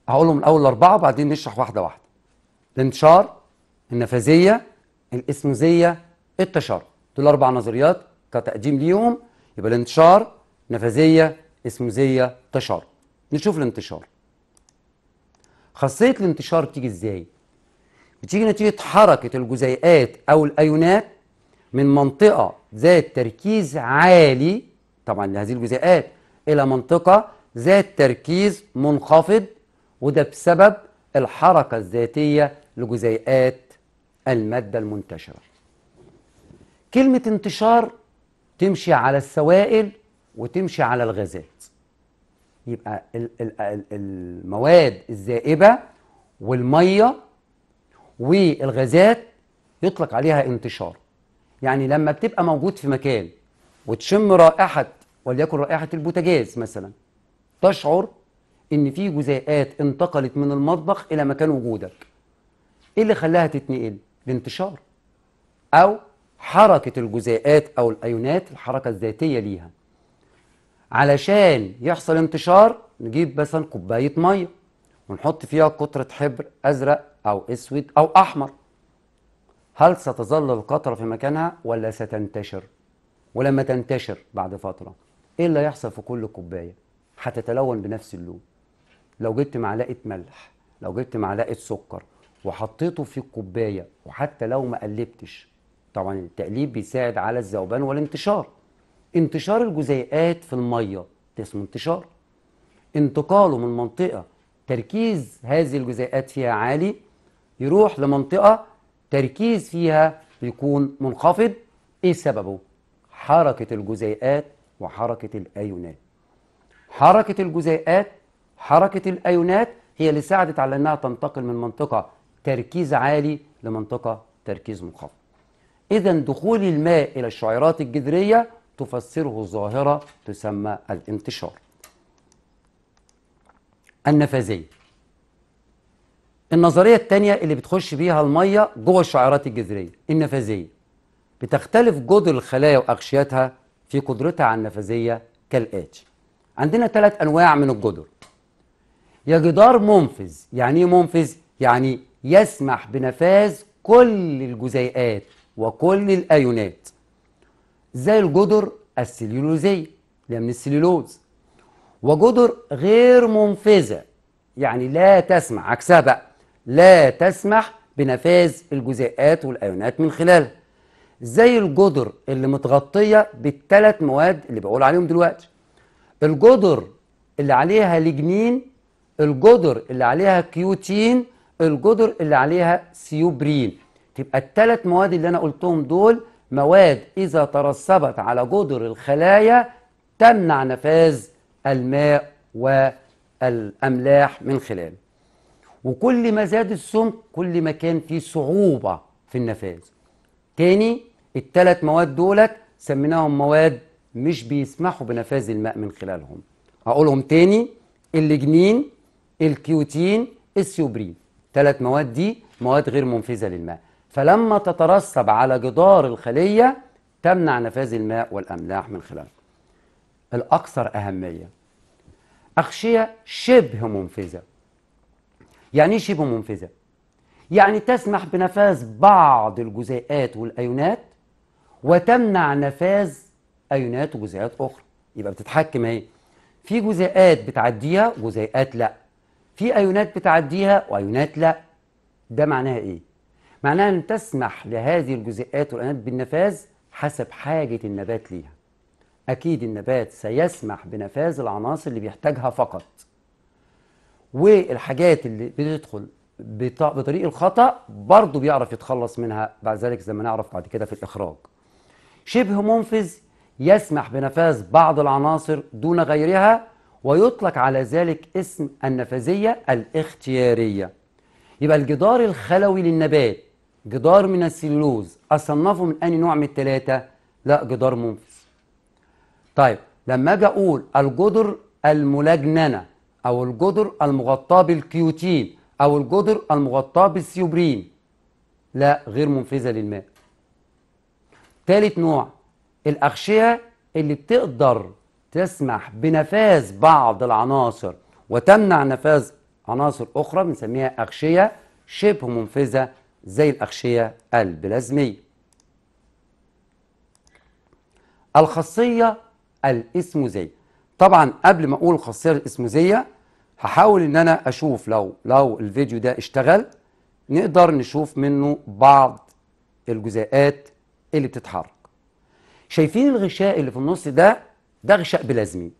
هقولهم الاول الاربعه وبعدين نشرح واحده واحده الانتشار النفاذيه الاسموزيه التشارع دول اربع نظريات كتقديم ليهم يبقى الانتشار نفاذيه اسموزيه تشارع نشوف الانتشار خاصيه الانتشار بتيجي ازاي بتيجي نتيجه حركه الجزيئات او الايونات من منطقه ذات تركيز عالي طبعا لهذه الجزيئات الى منطقه ذات تركيز منخفض وده بسبب الحركة الذاتية لجزيئات المادة المنتشرة كلمة انتشار تمشي على السوائل وتمشي على الغازات يبقى المواد الذائبة والمية والغازات يطلق عليها انتشار يعني لما بتبقى موجود في مكان وتشم رائحة وليكن رائحة البوتاجاز مثلا تشعر ان في جزيئات انتقلت من المطبخ الى مكان وجودك ايه اللي خلاها تتنقل الانتشار او حركه الجزيئات او الايونات الحركه الذاتيه ليها علشان يحصل انتشار نجيب مثلا كوبايه ميه ونحط فيها قطره حبر ازرق او اسود او احمر هل ستظل القطره في مكانها ولا ستنتشر ولما تنتشر بعد فتره ايه اللي هيحصل في كل كوبايه هتتلون بنفس اللون لو جبت معلقه ملح لو جبت معلقه سكر وحطيته في الكوبايه وحتى لو ما قلبتش طبعا التقليب بيساعد على الذوبان والانتشار انتشار الجزيئات في الميه ده اسمه انتشار انتقاله من منطقه تركيز هذه الجزيئات فيها عالي يروح لمنطقه تركيز فيها بيكون منخفض ايه سببه حركه الجزيئات وحركه الايونات حركه الجزيئات حركة الأيونات هي اللي ساعدت على أنها تنتقل من منطقة تركيز عالي لمنطقة تركيز منخفض إذا دخول الماء إلى الشعيرات الجذرية تفسره ظاهرة تسمى الانتشار النفاذية النظرية الثانية اللي بتخش بيها المية جوه الشعيرات الجذرية النفاذية بتختلف جدر الخلايا وأغشيتها في قدرتها على النفاذية كالآتي عندنا ثلاث أنواع من الجدر يا جدار منفذ يعني ايه منفذ يعني يسمح بنفاذ كل الجزيئات وكل الايونات زي الجدر السليلوزيه اللي من السليلوز وجدر غير منفذه يعني لا تسمح عكسها بقى لا تسمح بنفاذ الجزيئات والايونات من خلالها زي الجدر اللي متغطيه بالثلاث مواد اللي بقول عليهم دلوقتي الجدر اللي عليها لجنين الجدر اللي عليها كيوتين الجدر اللي عليها سيوبرين تبقى الثلاث مواد اللي انا قلتهم دول مواد اذا ترسبت على جدر الخلايا تمنع نفاذ الماء والاملاح من خلاله وكل ما زاد السمك كل ما كان في صعوبه في النفاذ تاني الثلاث مواد دولت سميناهم مواد مش بيسمحوا بنفاذ الماء من خلالهم هقولهم تاني اللجنين الكيوتين السيوبرين ثلاث مواد دي مواد غير منفذة للماء فلما تترسب على جدار الخلية تمنع نفاذ الماء والأملاح من خلالها الأكثر أهمية أغشية شبه منفذة يعني إيه شبه منفذة يعني تسمح بنفاذ بعض الجزيئات والأيونات وتمنع نفاذ أيونات وجزيئات أخرى يبقى بتتحكم اهي في جزيئات بتعديها جزيئات لا في أيونات بتعديها وأيونات لا ده معناها إيه؟ معناها أن تسمح لهذه الجزيئات والأيونات بالنفاذ حسب حاجة النبات ليها أكيد النبات سيسمح بنفاذ العناصر اللي بيحتاجها فقط والحاجات اللي بتدخل بطريق الخطأ برضه بيعرف يتخلص منها بعد ذلك زي ما نعرف بعد كده في الإخراج شبه منفذ يسمح بنفاذ بعض العناصر دون غيرها ويطلق على ذلك اسم النفاذية الاختيارية يبقى الجدار الخلوي للنبات جدار من السلولوز أصنفه من أي نوع من الثلاثة؟ لا جدار منفذ طيب لما أجي أقول الجدر الملجننة أو الجدر المغطاة بالكيوتين أو الجدر المغطاة بالسيوبرين لا غير منفذة للماء ثالث نوع الأغشية اللي بتقدر تسمح بنفاذ بعض العناصر وتمنع نفاذ عناصر أخرى بنسميها أغشية شبه منفذة زي الأغشية البلازمية. الخاصية الإسموزية طبعا قبل ما أقول الخاصية الإسموزية هحاول إن أنا أشوف لو لو الفيديو ده اشتغل نقدر نشوف منه بعض الجزيئات اللي بتتحرك. شايفين الغشاء اللي في النص ده ده غشاء بلازمي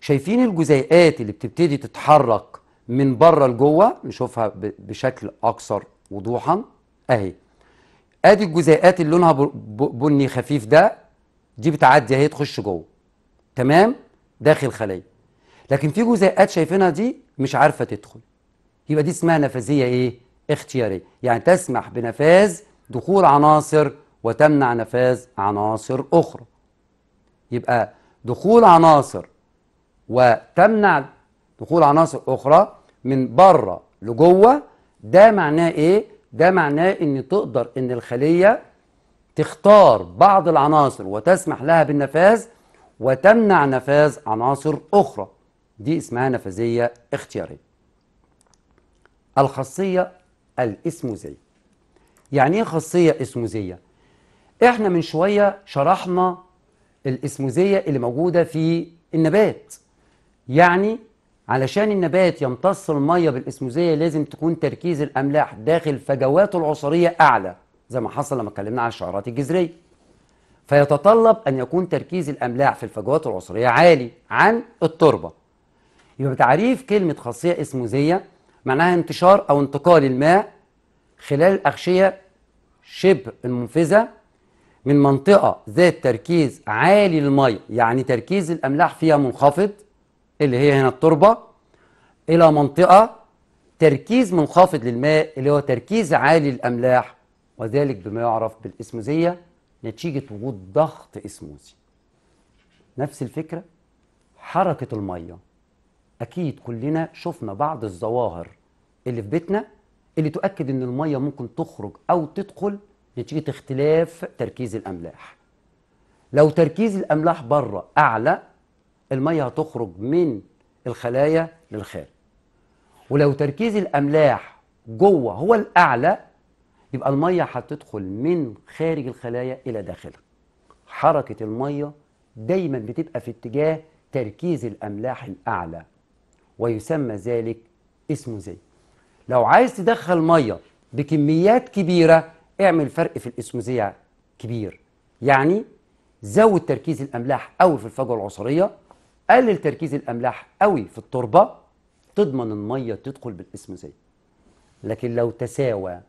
شايفين الجزيئات اللي بتبتدي تتحرك من بره لجوه نشوفها بشكل اكثر وضوحا اهي ادي الجزيئات اللي لونها بني خفيف ده دي بتعدي اهي تخش جوه تمام داخل خليه لكن في جزيئات شايفينها دي مش عارفه تدخل يبقى دي اسمها نفاذيه ايه اختياريه يعني تسمح بنفاذ دخول عناصر وتمنع نفاذ عناصر اخرى يبقى دخول عناصر وتمنع دخول عناصر أخرى من بره لجوه ده معناه إيه؟ ده معناه إن تقدر إن الخلية تختار بعض العناصر وتسمح لها بالنفاذ وتمنع نفاذ عناصر أخرى دي اسمها نفاذية اختيارية الخاصية الإسموزية يعني إيه خاصية إسموزية؟ إحنا من شوية شرحنا الاسموزية اللي موجودة في النبات يعني علشان النبات يمتص المية بالاسموزية لازم تكون تركيز الأملاح داخل فجواته العصرية أعلى زي ما حصل لما اتكلمنا عن الشعرات الجذرية فيتطلب أن يكون تركيز الأملاح في الفجوات العصرية عالي عن التربة يبقى تعريف كلمة خاصية اسموزية معناها انتشار أو انتقال الماء خلال الأغشية شبه المنفذة من منطقة ذات تركيز عالي للمية يعني تركيز الأملاح فيها منخفض اللي هي هنا التربة إلى منطقة تركيز منخفض للماء اللي هو تركيز عالي للأملاح وذلك بما يعرف بالإسموزية نتيجة وجود ضغط إسموزي نفس الفكرة حركة المية أكيد كلنا شفنا بعض الظواهر اللي في بيتنا اللي تؤكد إن المية ممكن تخرج أو تدخل نتيجه اختلاف تركيز الاملاح لو تركيز الاملاح بره اعلى الميه هتخرج من الخلايا للخارج ولو تركيز الاملاح جوه هو الاعلى يبقى الميه هتدخل من خارج الخلايا الى داخلها حركه الميه دايما بتبقى في اتجاه تركيز الاملاح الاعلى ويسمى ذلك اسمه زي لو عايز تدخل ميه بكميات كبيره اعمل فرق في الاسموزية كبير يعني زود تركيز الاملاح قوي في الفجوه العصريه قلل تركيز الاملاح قوي في التربه تضمن الميه تدخل بالاسموزيه لكن لو تساوى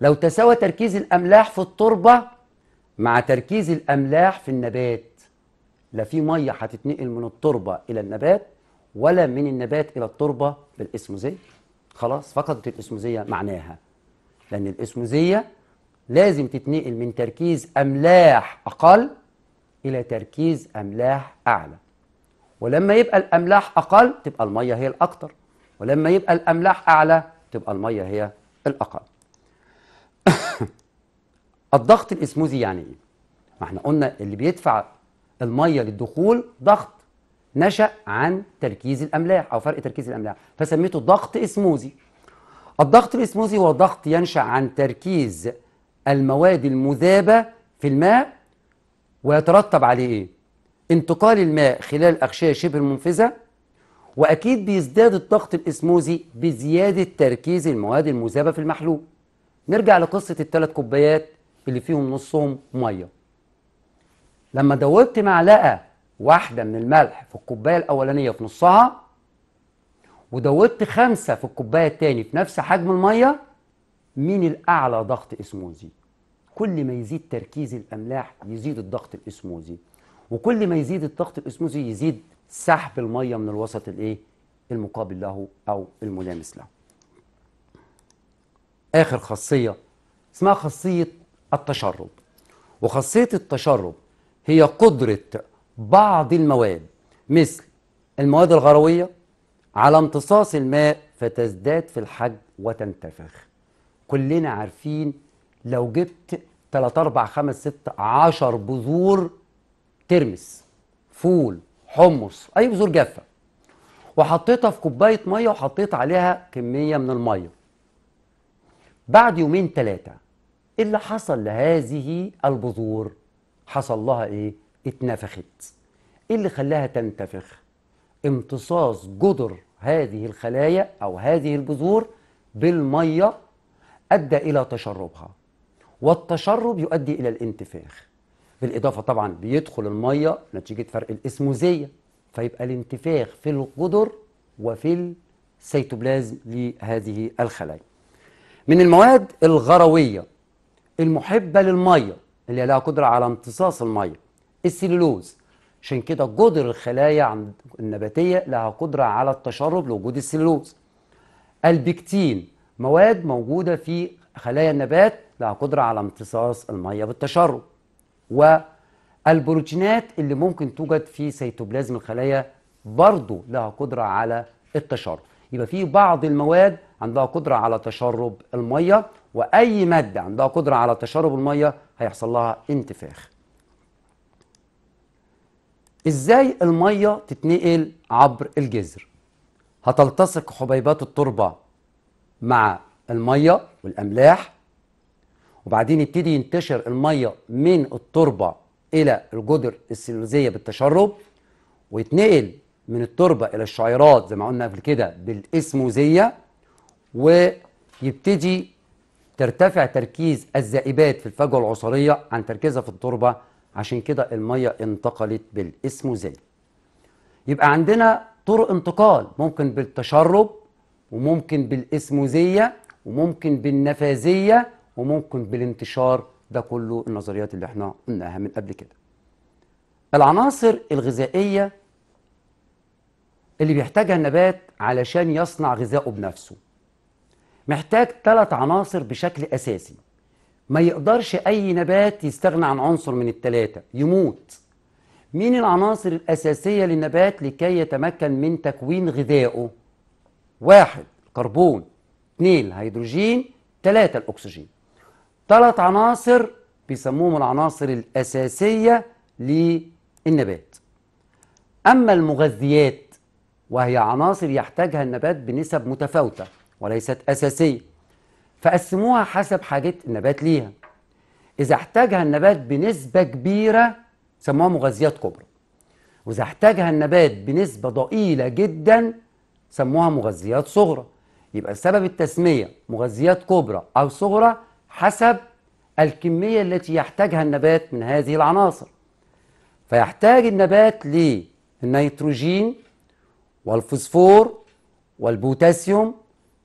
لو تساوى تركيز الاملاح في التربه مع تركيز الاملاح في النبات لا في ميه هتتنقل من التربه الى النبات ولا من النبات الى التربه بالاسموزيه خلاص فقدت الاسموزيه معناها لأن الإسموزية لازم تتنقل من تركيز أملاح أقل إلى تركيز أملاح أعلى ولما يبقى الأملاح أقل تبقى المية هي الأكتر ولما يبقى الأملاح أعلى تبقى المية هي الأقل الضغط الإسموزي يعني إيه؟ ما احنا قلنا اللي بيدفع المية للدخول ضغط نشأ عن تركيز الأملاح أو فرق تركيز الأملاح فسميته ضغط إسموزي الضغط الاسموزي هو ضغط ينشأ عن تركيز المواد المذابة في الماء ويترتب عليه إيه؟ انتقال الماء خلال أغشية شبه المنفذة وأكيد بيزداد الضغط الاسموزي بزيادة تركيز المواد المذابة في المحلول نرجع لقصة الثلاث كوبايات اللي فيهم نصهم مية لما دوبت معلقة واحدة من الملح في الكوباية الأولانية في نصها ودوبت خمسة في الكوباية التاني في نفس حجم المية مين الأعلى ضغط إسموزي كل ما يزيد تركيز الأملاح يزيد الضغط الإسموزي وكل ما يزيد الضغط الإسموزي يزيد سحب المية من الوسط الإيه المقابل له أو الملامس له آخر خاصية اسمها خاصية التشرب وخاصية التشرب هي قدرة بعض المواد مثل المواد الغروية على امتصاص الماء فتزداد في الحجم وتنتفخ كلنا عارفين لو جبت 3 4 5 6 10 بذور ترمس فول حمص اي بذور جافه وحطيتها في كوبايه ميه وحطيت عليها كميه من الميه بعد يومين ثلاثه ايه اللي حصل لهذه البذور حصل لها ايه اتنفخت ايه اللي خلاها تنتفخ امتصاص جدر هذه الخلايا أو هذه الجذور بالمية أدى إلى تشربها والتشرب يؤدي إلى الانتفاخ بالإضافة طبعا بيدخل المية نتيجة فرق الإسموزية فيبقى الانتفاخ في القدر وفي السيتوبلازم لهذه الخلايا من المواد الغروية المحبة للمية اللي لها قدرة على امتصاص المية السلولوز عشان كده جدر الخلايا النباتية لها قدرة على التشرب لوجود السلولوز البكتين مواد موجودة في خلايا النبات لها قدرة على امتصاص المية بالتشرب والبروتينات اللي ممكن توجد في سيتوبلازم الخلايا برضو لها قدرة على التشرب يبقى في بعض المواد عندها قدرة على تشرب المية وأي مادة عندها قدرة على تشرب المية هيحصل لها انتفاخ ازاي الميه تتنقل عبر الجذر هتلتصق حبيبات التربه مع الميه والاملاح وبعدين يبتدي ينتشر الميه من التربه الى الجدر السلولوزيه بالتشرب ويتنقل من التربه الى الشعيرات زي ما قلنا قبل كده بالاسموزيه ويبتدي ترتفع تركيز الذائبات في الفجوه العصريه عن تركيزها في التربه عشان كده المية انتقلت بالاسموزية يبقى عندنا طرق انتقال ممكن بالتشرب وممكن بالاسموزية وممكن بالنفاذية وممكن بالانتشار ده كله النظريات اللي احنا قلناها من قبل كده العناصر الغذائية اللي بيحتاجها النبات علشان يصنع غذائه بنفسه محتاج ثلاث عناصر بشكل أساسي ما يقدرش أي نبات يستغنى عن عنصر من التلاتة يموت مين العناصر الأساسية للنبات لكي يتمكن من تكوين غذائه؟ واحد الكربون اثنين الهيدروجين ثلاثة الأكسجين ثلاث عناصر بيسموهم العناصر الأساسية للنبات أما المغذيات وهي عناصر يحتاجها النبات بنسب متفاوتة وليست أساسية فقسموها حسب حاجة النبات ليها إذا احتاجها النبات بنسبة كبيرة سموها مغذيات كبرى وإذا احتاجها النبات بنسبة ضئيلة جدا سموها مغذيات صغرى يبقى سبب التسمية مغذيات كبرى أو صغرى حسب الكمية التي يحتاجها النبات من هذه العناصر فيحتاج النبات للنيتروجين والفوسفور والبوتاسيوم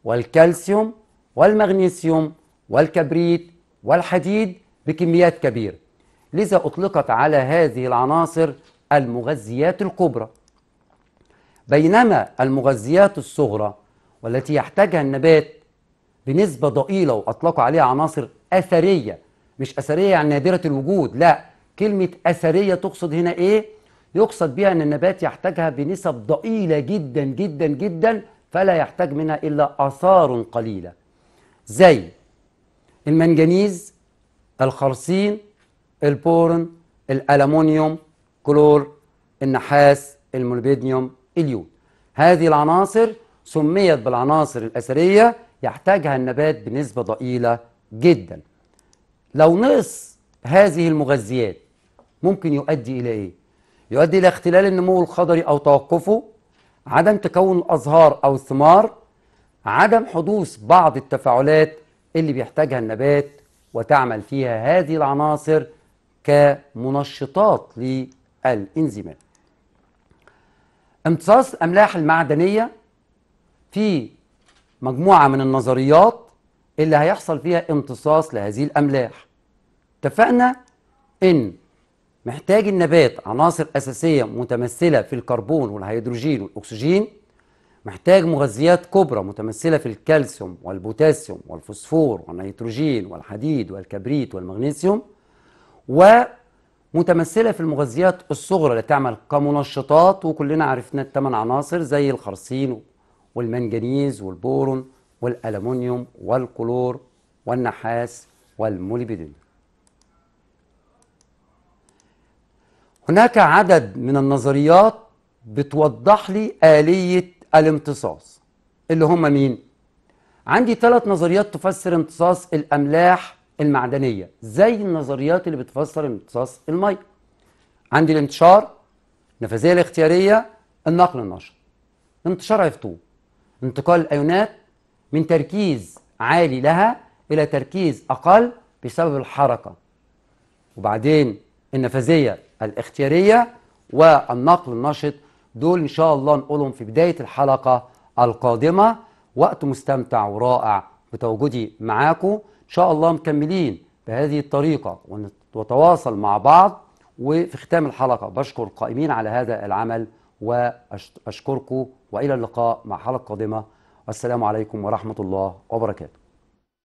والكالسيوم والمغنيسيوم والكبريت والحديد بكميات كبيرة لذا أطلقت على هذه العناصر المغذيات الكبرى بينما المغذيات الصغرى والتي يحتاجها النبات بنسبة ضئيلة وأطلقوا عليها عناصر أثرية مش أثرية يعني نادرة الوجود لا كلمة أثرية تقصد هنا إيه؟ يقصد بها أن النبات يحتاجها بنسب ضئيلة جدا جدا جدا فلا يحتاج منها إلا آثار قليلة زي المنجنيز الخرسين البورن الألمونيوم كلور النحاس الموليبيديوم اليود هذه العناصر سميت بالعناصر الأثرية يحتاجها النبات بنسبة ضئيلة جدا لو نقص هذه المغذيات ممكن يؤدي إلى إيه؟ يؤدي إلى اختلال النمو الخضري أو توقفه عدم تكون الأزهار أو الثمار عدم حدوث بعض التفاعلات اللي بيحتاجها النبات وتعمل فيها هذه العناصر كمنشطات للإنزيمات امتصاص الأملاح المعدنية في مجموعة من النظريات اللي هيحصل فيها امتصاص لهذه الأملاح اتفقنا إن محتاج النبات عناصر أساسية متمثلة في الكربون والهيدروجين والأكسجين محتاج مغذيات كبرى متمثلة في الكالسيوم والبوتاسيوم والفوسفور والنيتروجين والحديد والكبريت والمغنيسيوم ومتمثلة في المغذيات الصغرى اللي تعمل كمنشطات وكلنا عرفنا الثمان عناصر زي الخرسين والمنجنيز والبورون والألمنيوم والكلور والنحاس والموليبيدين هناك عدد من النظريات بتوضح لي آلية الامتصاص اللي هم مين؟ عندي ثلاث نظريات تفسر امتصاص الأملاح المعدنية زي النظريات اللي بتفسر امتصاص المية عندي الانتشار النفاذية الاختيارية النقل النشط انتشار عفتو انتقال الأيونات من تركيز عالي لها إلى تركيز أقل بسبب الحركة وبعدين النفاذية الاختيارية والنقل النشط دول إن شاء الله نقولهم في بداية الحلقة القادمة وقت مستمتع ورائع بتواجدي معاكم إن شاء الله مكملين بهذه الطريقة ونتواصل مع بعض وفي ختام الحلقة بشكر القائمين على هذا العمل وأشكركم وإلى اللقاء مع حلقة قادمة والسلام عليكم ورحمة الله وبركاته